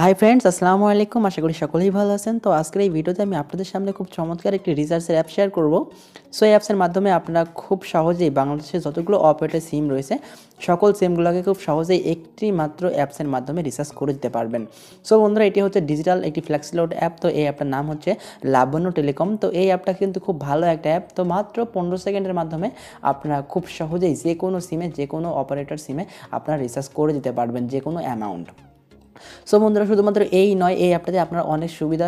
Hi friends আসসালামু আলাইকুম আশা করি সকলেই ভালো আছেন তো আজকের এই ভিডিওতে আমি আপনাদের সামনে খুব চমৎকার একটি রিচার্জের অ্যাপ শেয়ার করব সো এই অ্যাপসের মাধ্যমে আপনারা খুব সহজেই বাংলাদেশের যতগুলো অপারেটার সিম রয়েছে সকল সিমগুলোকে খুব সহজেই একটি মাত্র অ্যাপসের মাধ্যমে রিচার্জ করে দিতে পারবেন সো বন্ধুরা এটি হচ্ছে ডিজিটাল একটি ফ্লেক্সিলোড অ্যাপ তো এই অ্যাপটার নাম হচ্ছে লাবণ্য টেলিকম তো এই অ্যাপটা কিন্তু খুব ভালো একটা অ্যাপ তো মাত্র পনেরো সেকেন্ডের মাধ্যমে আপনারা খুব সহজেই যে কোনো সিমে যে কোনো অপারেটর সিমে আপনারা রিচার্জ করে দিতে পারবেন যে কোনো অ্যামাউন্ট সো বন্ধুরা শুধুমাত্র এই নয় এই অ্যাপটাতে আপনারা অনেক সুবিধা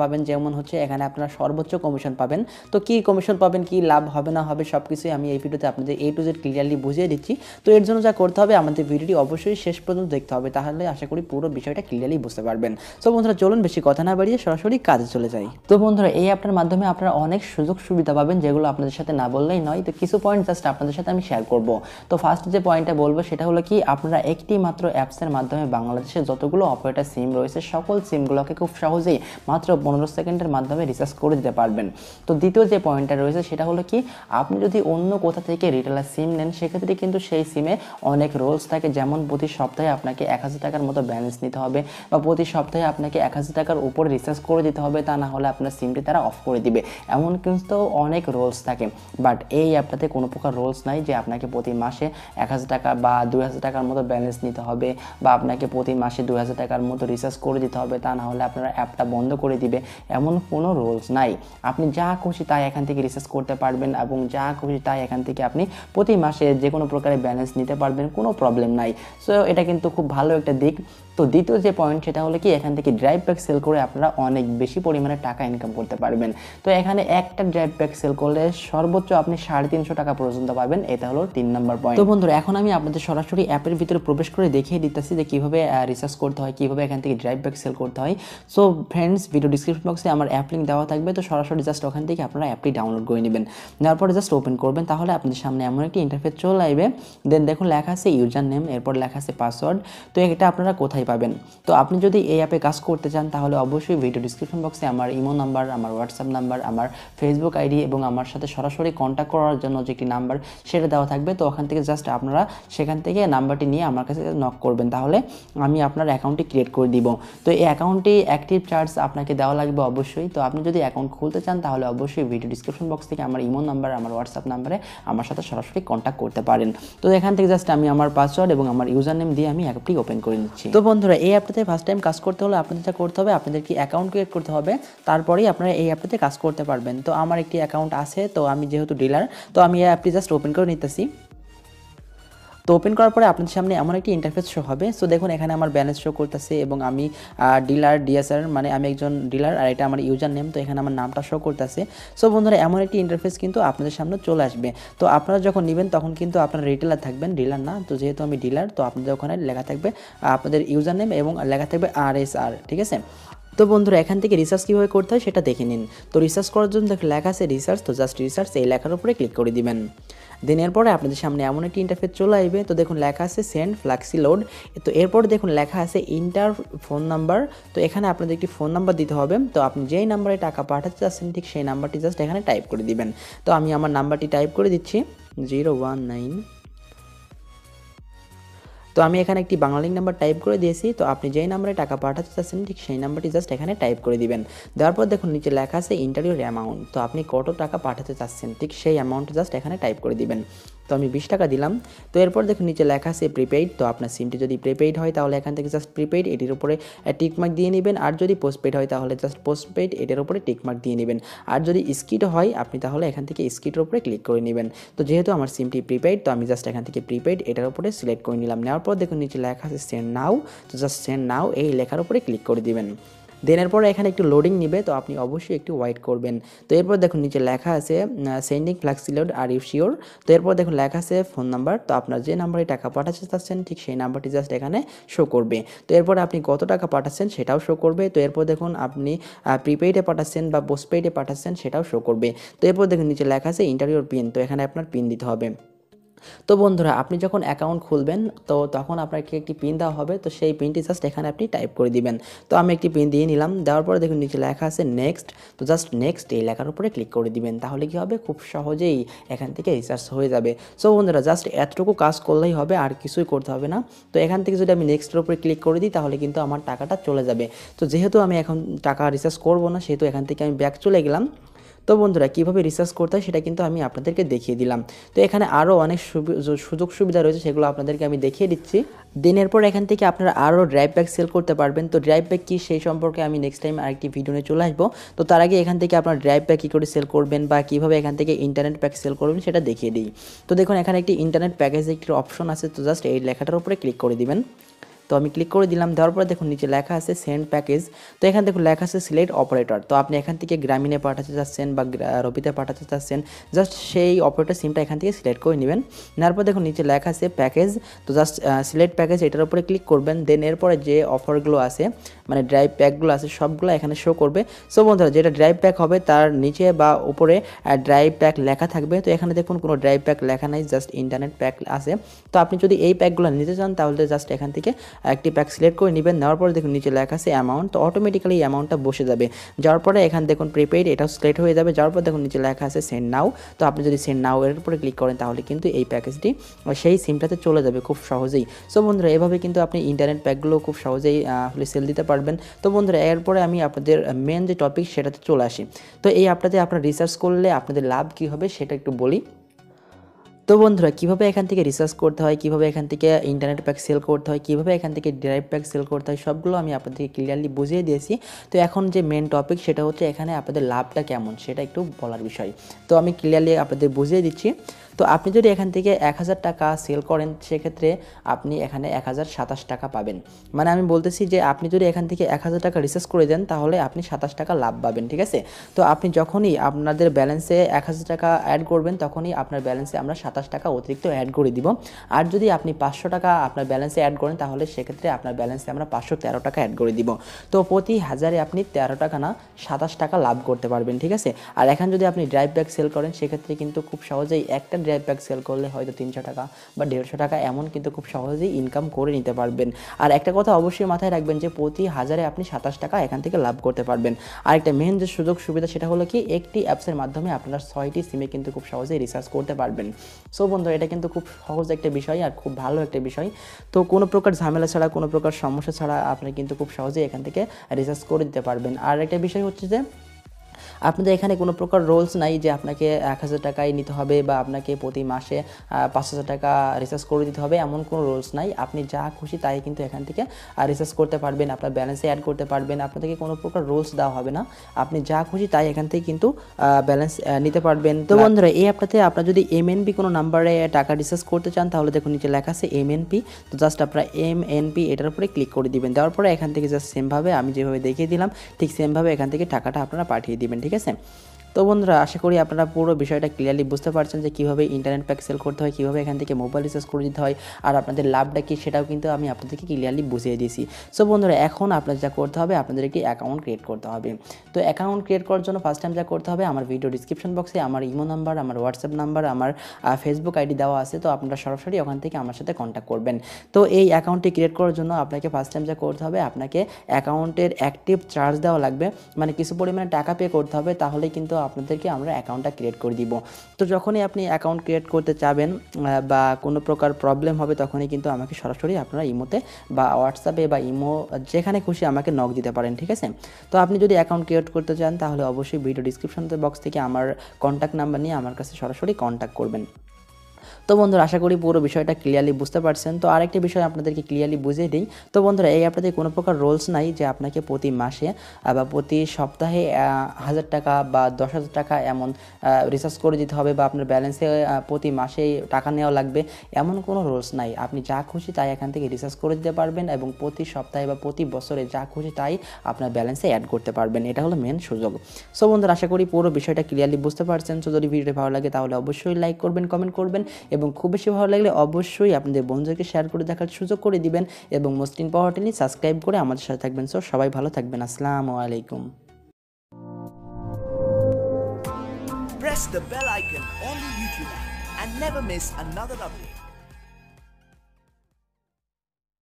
পাবেন যেমন হচ্ছে এখানে আপনারা সর্বোচ্চ কমিশন পাবেন তো কী কমিশন পাবেন কি লাভ হবে না হবে সব কিছুই আমি এই ভিডিওতে আপনাদের এই টু জেড ক্লিয়ারলি বুঝিয়ে দিচ্ছি তো এর জন্য যা করতে হবে আমাদের ভিডিওটি অবশ্যই শেষ পর্যন্ত দেখতে হবে তাহলে আশা করি পুরো বিষয়টা ক্লিয়ারলি বুঝতে পারবেন সো বন্ধুরা চলুন বেশি কথা না বাড়িয়ে সরাসরি কাজে চলে যাই তো বন্ধুরা এই অ্যাপটার মাধ্যমে আপনারা অনেক সুযোগ সুবিধা পাবেন যেগুলো আপনাদের সাথে না বললেই নয় তো কিছু পয়েন্ট জাস্ট আপনাদের সাথে আমি শেয়ার করব তো ফার্স্ট যে পয়েন্টটা বলবো সেটা হলো কি আপনারা একটি মাত্র অ্যাপসের মাধ্যমে বাংলাদেশে যত যতগুলো অপারেটার সিম রয়েছে সকল সিমগুলোকে খুব সহজেই মাত্র পনেরো সেকেন্ডের মাধ্যমে রিচার্জ করে দিতে পারবেন তো দ্বিতীয় যে পয়েন্টটা রয়েছে সেটা হলো কি আপনি যদি অন্য কোথা থেকে রিটেলার সিম নেন সেক্ষেত্রে কিন্তু সেই সিমে অনেক রোলস থাকে যেমন প্রতি সপ্তাহে আপনাকে এক হাজার টাকার মতো ব্যালেন্স নিতে হবে বা প্রতি সপ্তাহে আপনাকে এক হাজার টাকার উপরে রিচার্জ করে দিতে হবে তা না হলে আপনার সিমটি তারা অফ করে দিবে এমন কিন্তু অনেক রোলস থাকে বাট এই অ্যাপটাতে কোনো প্রকার রোলস নাই যে আপনাকে প্রতি মাসে এক হাজার টাকা বা দুই হাজার টাকার মতো ব্যালেন্স নিতে হবে বা আপনাকে প্রতি মাসে দুই হাজার টাকার মতো রিচার্জ করে দিতে হবে তা না হলে আপনারা অ্যাপটা বন্ধ করে দিবে এমন কোনো রোলস নাই আপনি যা খুশি তাই এখান থেকে রিচার্জ করতে পারবেন এবং যা খুশি তাই এখান থেকে আপনি প্রতি মাসে যে কোনো প্রকারের ব্যালেন্স নিতে পারবেন কোনো প্রবলেম নাই সো এটা কিন্তু খুব ভালো একটা দিক তো দ্বিতীয় যে পয়েন্ট সেটা হলো কি এখান থেকে ড্রাইভ ব্যাগ সেল করে আপনারা অনেক বেশি পরিমাণে টাকা ইনকাম করতে পারবেন তো এখানে একটা ড্রাইভ ব্যাগ সেল করলে সর্বোচ্চ আপনি সাড়ে তিনশো টাকা পর্যন্ত পাবেন এটা হলো তিন নম্বর পয়েন্ট তো বন্ধুরা এখন আমি আপনাদের সরাসরি অ্যাপের ভিতরে প্রবেশ করে দেখিয়ে দিতেছি যে কীভাবে রিচার্জ করতে করতে হয় কীভাবে এখান থেকে ড্রাইভ ব্যাক সেল করতে হয় সো ফ্রেন্ডস ভিডিও ডিসক্রিপশন বক্সে আমার অ্যাপ লিঙ্ক দেওয়া থাকবে তো সরাসরি জাস্ট ওখান থেকে আপনারা অ্যাপটি ডাউনলোড করে নেবেন তারপর পরে জাস্ট ওপেন করবেন তাহলে আপনাদের সামনে এমন একটি ইন্টারফেস চলে আসবে দেন দেখুন লেখা আছে ইউজার নেম এরপর লেখা আছে পাসওয়ার্ড তো এটা আপনারা কোথায় পাবেন তো আপনি যদি এই অ্যাপে কাজ করতে চান তাহলে অবশ্যই ভিডিও ডিসক্রিপশন বক্সে আমার ইমো নাম্বার আমার হোয়াটসঅ্যাপ নাম্বার আমার ফেসবুক আইডি এবং আমার সাথে সরাসরি কন্ট্যাক্ট করার জন্য যে একটি নাম্বার সেটা দেওয়া থাকবে তো ওখান থেকে জাস্ট আপনারা সেখান থেকে নাম্বারটি নিয়ে আমার কাছে নক করবেন তাহলে আমি আপনার অ্যাকাউন্টটি ক্রিয়েট করে দিব তো এই অ্যাকাউন্টটি অ্যাক্টিভ চার্জ আপনাকে দেওয়া লাগবে অবশ্যই তো আপনি যদি অ্যাকাউন্ট খুলতে চান তাহলে অবশ্যই ভিডিও ডিসক্রিপশন বক্স থেকে আমার ইমো নাম্বার আমার হোয়াটসঅ্যাপ নাম্বারে আমার সাথে সরাসরি কন্ট্যাক্ট করতে পারেন তো এখান থেকে জাস্ট আমি আমার পাসওয়ার্ড এবং আমার ইউজার নেম দিয়ে আমি অ্যাপটি ওপেন করে নিচ্ছি তো বন্ধুরা এই অ্যাপটাতে ফার্স্ট টাইম কাজ করতে হলে আপনাদের যা করতে হবে আপনাদেরকে অ্যাকাউন্ট ক্রিয়েট করতে হবে তারপরেই আপনারা এই অ্যাপটিতে কাজ করতে পারবেন তো আমার একটি অ্যাকাউন্ট আছে তো আমি যেহেতু ডিলার তো আমি এই অ্যাপটি জাস্ট ওপেন করে নিতেছি তো ওপেন করার পরে আপনাদের সামনে এমন একটি ইন্টারফেস শো হবে সো দেখুন এখানে আমার ব্যালেন্স শো করতেছে এবং আমি ডিলার ডিএসআর মানে আমি একজন ডিলার আর এটা আমার ইউজার নেম তো এখানে আমার নামটা শো করতেছে সো বন্ধুরা এমন একটি ইন্টারফেস কিন্তু আপনাদের সামনে চলে আসবে তো আপনারা যখন নেবেন তখন কিন্তু আপনার রিটেলার থাকবেন ডিলার না তো যেহেতু আমি ডিলার তো আপনাদের ওখানে লেখা থাকবে আপনাদের ইউজার নেম এবং লেখা থাকবে আর এস আর ঠিক আছে তো বন্ধুরা এখান থেকে রিসার্চ কীভাবে করতে হয় সেটা দেখে নিন তো রিসার্চ করার জন্য লেখা আছে রিসার্চ তো জাস্ট রিসার্চ এই লেখার উপরে ক্লিক করে দিবেন দেন এরপরে আপনাদের সামনে এমন একটি ইন্টারফেস চলে আসবে তো দেখুন লেখা আছে সেন্ড ফ্লাক্সি লোড তো এরপর দেখুন লেখা আছে ইন্টার ফোন নাম্বার তো এখানে আপনাদের একটি ফোন নাম্বার দিতে হবে তো আপনি যেই নাম্বারে টাকা পাঠাতে চাচ্ছেন ঠিক সেই নাম্বারটি জাস্ট এখানে টাইপ করে দিবেন তো আমি আমার নাম্বারটি টাইপ করে দিচ্ছি জিরো ওয়ান নাইন তো আমি এখানে একটি বাংলা লিঙ্ক নাম্বার টাইপ করে দিয়েছি তো আপনি যেই নাম্বারে টাকা পাঠাতে চাচ্ছেন ঠিক সেই নাম্বারটি জাস্ট এখানে টাইপ করে দিবেন দেওয়ার পর দেখুন নিচে লেখা আছে ইন্টারভিউর অ্যামাউন্ট তো আপনি কত টাকা পাঠাতে চাচ্ছেন ঠিক সেই অ্যামাউন্ট জাস্ট এখানে টাইপ করে দিবেন তো আমি বিশ টাকা দিলাম তো এরপর দেখুন নিচে লেখা আছে প্রিপেইড তো আপনার সিমটি যদি প্রিপেইড হয় তাহলে এখান থেকে জাস্ট প্রিপেইড এটির উপরে টিকমার্ক দিয়ে নেবেন আর যদি পোস্টপেড হয় তাহলে জাস্ট পোস্টপেড এটার উপরে টিকমার্ক দিয়ে নেবেন আর যদি স্কিট হয় আপনি তাহলে এখান থেকে স্কিটের উপরে ক্লিক করে নেবেন তো যেহেতু আমার সিমটি প্রিপেইড তো আমি জাস্ট এখান থেকে প্রিপেইড এটার উপরে সিলেক্ট করে নিলাম নেওয়ার তারপর দেখুন নিচে লেখা আছে সেন্ড নাও তো জাস্ট সেন্ড নাও এই লেখার উপরে ক্লিক করে দিবেন দেন এরপর এখানে একটু লোডিং নিবে তো আপনি অবশ্যই একটু ওয়াইট করবেন তো এরপর দেখুন নিচে লেখা আছে সেন্ডিং ফ্লাক্সিলোড আর ইফ শিওর তো এরপর দেখুন লেখা আছে ফোন নাম্বার তো আপনার যে নাম্বারে টাকা পাঠাচ্ছে চাচ্ছেন ঠিক সেই নাম্বারটি জাস্ট এখানে শো করবে তো এরপর আপনি কত টাকা পাঠাচ্ছেন সেটাও শো করবে তো এরপর দেখুন আপনি প্রিপেইডে পাঠাচ্ছেন বা পোস্টপেইডে পাঠাচ্ছেন সেটাও শো করবে তো এরপর দেখুন নিচে লেখা আছে ইন্টারভিউর পিন তো এখানে আপনার পিন দিতে হবে তো বন্ধুরা আপনি যখন অ্যাকাউন্ট খুলবেন তো তখন আপনাকে একটি পিন দেওয়া হবে তো সেই পিনটি জাস্ট এখানে আপনি টাইপ করে দিবেন তো আমি একটি পিন দিয়ে নিলাম দেওয়ার পরে দেখুন নিচে লেখা আছে নেক্সট তো জাস্ট নেক্সট এই লেখার উপরে ক্লিক করে দিবেন তাহলে কি হবে খুব সহজেই এখান থেকে রিচার্জ হয়ে যাবে সো বন্ধুরা জাস্ট এতটুকু কাজ করলেই হবে আর কিছুই করতে হবে না তো এখান থেকে যদি আমি নেক্সটের উপরে ক্লিক করে দিই তাহলে কিন্তু আমার টাকাটা চলে যাবে তো যেহেতু আমি এখন টাকা রিচার্জ করবো না সেহেতু এখান থেকে আমি ব্যাক চলে গেলাম তো বন্ধুরা কীভাবে রিসার্চ করতে হয় সেটা কিন্তু আমি আপনাদেরকে দেখিয়ে দিলাম তো এখানে আরও অনেক সুযোগ সুবিধা রয়েছে সেগুলো আপনাদেরকে আমি দেখিয়ে দিচ্ছি দিনের পর এখান থেকে আপনারা আরও ড্রাইভ ব্যাগ সেল করতে পারবেন তো ড্রাইভ ব্যাগ কী সেই সম্পর্কে আমি নেক্সট টাইম আরেকটি ভিডিও নিয়ে চলে আসবো তো তার আগে এখান থেকে আপনার ড্রাইভ প্যাক কী করে সেল করবেন বা কীভাবে এখান থেকে ইন্টারনেট প্যাক সেল করবেন সেটা দেখিয়ে দিই তো দেখুন এখানে একটি ইন্টারনেট প্যাকেজ একটি অপশন আছে তো জাস্ট এই লেখাটার উপরে ক্লিক করে দিবেন তো আমি ক্লিক করে দিলাম দেওয়ার পরে দেখুন নিচে লেখা আছে সেন্ড প্যাকেজ তো এখানে দেখুন লেখা আছে সিলেক্ট অপারেটর তো আপনি এখান থেকে গ্রামীণে পাঠাতে চাচ্ছেন বা রবিতে পাঠাতে চাচ্ছেন জাস্ট সেই অপারেটর সিমটা এখান থেকে সিলেক্ট করে নেবেন নেওয়ার পর দেখুন নিচে লেখা আছে প্যাকেজ তো জাস্ট সিলেক্ট প্যাকেজ এটার উপরে ক্লিক করবেন দেন এরপরে যে অফারগুলো আছে মানে ড্রাইভ প্যাকগুলো আছে সবগুলো এখানে শো করবে সো বন্ধুরা যেটা ড্রাইভ প্যাক হবে তার নিচে বা উপরে ড্রাইভ প্যাক লেখা থাকবে তো এখানে দেখুন কোনো ড্রাইভ প্যাক লেখা নাই জাস্ট ইন্টারনেট প্যাক আছে তো আপনি যদি এই প্যাকগুলো নিতে চান তাহলে জাস্ট এখান থেকে একটি প্যাক সিলেক্ট করে নেবেন নেওয়ার পরে দেখুন নিচে লেখা আছে অ্যামাউন্ট তো অটোমেটিক্যালি অ্যামাউন্টটা বসে যাবে যাওয়ার পরে এখান দেখুন প্রিপেইড এটাও সিলেক্ট হয়ে যাবে যাওয়ার পর দেখুন নিচে লেখা আছে সেন্ড নাও তো আপনি যদি সেন্ড নাও এর উপরে ক্লিক করেন তাহলে কিন্তু এই প্যাকেজটি সেই সিমটাতে চলে যাবে খুব সহজেই সো বন্ধুরা এভাবে কিন্তু আপনি ইন্টারনেট প্যাকগুলো খুব সহজেই আসলে সেল দিতে পারবেন তো বন্ধুরা এরপরে আমি আপনাদের মেন যে টপিক সেটাতে চলে আসি তো এই অ্যাপটাতে আপনারা রিসার্চ করলে আপনাদের লাভ কী হবে সেটা একটু বলি তো বন্ধুরা কীভাবে এখান থেকে রিসার্চ করতে হয় কীভাবে এখান থেকে ইন্টারনেট প্যাক সেল করতে হয় কীভাবে এখান থেকে ড্রাইভ প্যাক সেল করতে হয় সবগুলো আমি আপনাদেরকে ক্লিয়ারলি বুঝিয়ে দিয়েছি তো এখন যে মেন টপিক সেটা হচ্ছে এখানে আপনাদের লাভটা কেমন সেটা একটু বলার বিষয় তো আমি ক্লিয়ারলি আপনাদের বুঝিয়ে দিচ্ছি তো আপনি যদি এখান থেকে এক হাজার টাকা সেল করেন সেক্ষেত্রে আপনি এখানে এক হাজার সাতাশ টাকা পাবেন মানে আমি বলতেছি যে আপনি যদি এখান থেকে এক হাজার টাকা রিসার্চ করে দেন তাহলে আপনি সাতাশ টাকা লাভ পাবেন ঠিক আছে তো আপনি যখনই আপনাদের ব্যালেন্সে এক হাজার টাকা অ্যাড করবেন তখনই আপনার ব্যালেন্সে আমরা সাতাশ টাকা অতিরিক্ত অ্যাড করে দিব আর যদি আপনি পাঁচশো টাকা আপনার ব্যালেন্সে অ্যাড করেন তাহলে সেক্ষেত্রে আপনার ব্যালেন্সে আমরা পাঁচশো তেরো টাকা অ্যাড করে দিব তো প্রতি হাজারে আপনি তেরো টাকা না সাতাশ টাকা লাভ করতে পারবেন ঠিক আছে আর এখন যদি আপনি ড্রাইভ ব্যাগ সেল করেন সেক্ষেত্রে কিন্তু খুব সহজেই একটা ড্রাইভ ব্যাগ সেল করলে হয়তো তিনশো টাকা বা দেড়শো টাকা এমন কিন্তু খুব সহজেই ইনকাম করে নিতে পারবেন আর একটা কথা অবশ্যই মাথায় রাখবেন যে প্রতি হাজারে আপনি সাতাশ টাকা এখান থেকে লাভ করতে পারবেন আর একটা মেন যে সুযোগ সুবিধা সেটা হলো কি একটি অ্যাপসের মাধ্যমে আপনারা ছয়টি সিমে কিন্তু খুব সহজেই রিচার্জ করতে পারবেন সো বন্ধু এটা কিন্তু খুব সহজ একটা বিষয় আর খুব ভালো একটা বিষয় তো কোনো প্রকার ঝামেলা ছাড়া কোনো প্রকার সমস্যা ছাড়া আপনি কিন্তু খুব সহজেই এখান থেকে রিচার্জ করে দিতে পারবেন আর একটা বিষয় হচ্ছে যে আপনাদের এখানে কোনো প্রকার রোলস নাই যে আপনাকে এক হাজার টাকায় নিতে হবে বা আপনাকে প্রতি মাসে পাঁচ হাজার টাকা রিচার্জ করে দিতে হবে এমন কোনো রোলস নাই আপনি যা খুশি তাই কিন্তু এখান থেকে রিচার্জ করতে পারবেন আপনার ব্যালেন্সে অ্যাড করতে পারবেন আপনাদেরকে কোনো প্রকার রোলস দেওয়া হবে না আপনি যা খুশি তাই এখান থেকে কিন্তু ব্যালেন্স নিতে পারবেন তো বন্ধুরা এই অ্যাপটাতে আপনার যদি এমএনপি কোনো নাম্বারে টাকা রিচার্জ করতে চান তাহলে দেখুন নিচে লেখা আছে এমএনপি তো জাস্ট আপনারা এমএনপি এটার উপরে ক্লিক করে দিবেন দেওয়ার পরে এখান থেকে জাস্ট সেমভাবে আমি যেভাবে দেখিয়ে দিলাম ঠিক সেমভাবে এখান থেকে টাকাটা আপনারা পাঠিয়ে দিবেন ঠিক diga assim. তো বন্ধুরা আশা করি আপনারা পুরো বিষয়টা ক্লিয়ারলি বুঝতে পারছেন যে কীভাবে ইন্টারনেট প্যাক সেল করতে হয় কীভাবে এখান থেকে মোবাইল রিচার্জ করে দিতে হয় আর আপনাদের লাভটা কী সেটাও কিন্তু আমি আপনাদেরকে ক্লিয়ারলি বুঝিয়ে দিয়েছি সো বন্ধুরা এখন আপনাদের যা করতে হবে আপনাদের একটি অ্যাকাউন্ট ক্রিয়েট করতে হবে তো অ্যাকাউন্ট ক্রিয়েট করার জন্য ফার্স্ট টাইম যা করতে হবে আমার ভিডিও ডিসক্রিপশন বক্সে আমার ইমো নাম্বার আমার হোয়াটসঅ্যাপ নাম্বার আমার ফেসবুক আইডি দেওয়া আছে তো আপনারা সরাসরি ওখান থেকে আমার সাথে কন্ট্যাক্ট করবেন তো এই অ্যাকাউন্টটি ক্রিয়েট করার জন্য আপনাকে ফার্স্ট টাইম যা করতে হবে আপনাকে অ্যাকাউন্টের অ্যাক্টিভ চার্জ দেওয়া লাগবে মানে কিছু পরিমাণে টাকা পে করতে হবে তাহলে কিন্তু আপনাদেরকে আমরা অ্যাকাউন্টটা ক্রিয়েট করে দিব তো যখনই আপনি অ্যাকাউন্ট ক্রিয়েট করতে চাবেন বা কোনো প্রকার প্রবলেম হবে তখনই কিন্তু আমাকে সরাসরি আপনারা ইমোতে বা হোয়াটসঅ্যাপে বা ইমো যেখানে খুশি আমাকে নক দিতে পারেন ঠিক আছে তো আপনি যদি অ্যাকাউন্ট ক্রিয়েট করতে চান তাহলে অবশ্যই ভিডিও ডিসক্রিপশন বক্স থেকে আমার কন্ট্যাক্ট নাম্বার নিয়ে আমার কাছে সরাসরি কন্ট্যাক্ট করবেন তো বন্ধুরা আশা করি পুরো বিষয়টা ক্লিয়ারলি বুঝতে পারছেন তো আরেকটি বিষয় আপনাদেরকে ক্লিয়ারলি বুঝিয়ে দিই তো বন্ধুরা এই আপনাদের কোনো প্রকার রোলস নাই যে আপনাকে প্রতি মাসে বা প্রতি সপ্তাহে হাজার টাকা বা দশ হাজার টাকা এমন রিচার্জ করে দিতে হবে বা আপনার ব্যালেন্সে প্রতি মাসে টাকা নেওয়া লাগবে এমন কোনো রোলস নাই আপনি যা খুশি তাই এখান থেকে রিচার্জ করে দিতে পারবেন এবং প্রতি সপ্তাহে বা প্রতি বছরে যা খুশি তাই আপনার ব্যালেন্সে অ্যাড করতে পারবেন এটা হলো মেন সুযোগ সো বন্ধুরা আশা করি পুরো বিষয়টা ক্লিয়ারলি বুঝতে পারছেন তো যদি ভিডিওটি ভালো লাগে তাহলে অবশ্যই লাইক করবেন কমেন্ট করবেন এবং খুব বেশি ভালো লাগলে অবশ্যই আপনাদের বন্ধুদেরকে শেয়ার করে দেখার সুযোগ করে দিবেন এবং মুসলিম পাওয়ার টেলি সাবস্ক্রাইব করে আমাদের সাথে থাকবেন সো সবাই ভালো থাকবেন আসসালামু আলাইকুম Press the bell icon on the YouTube app and never miss another update.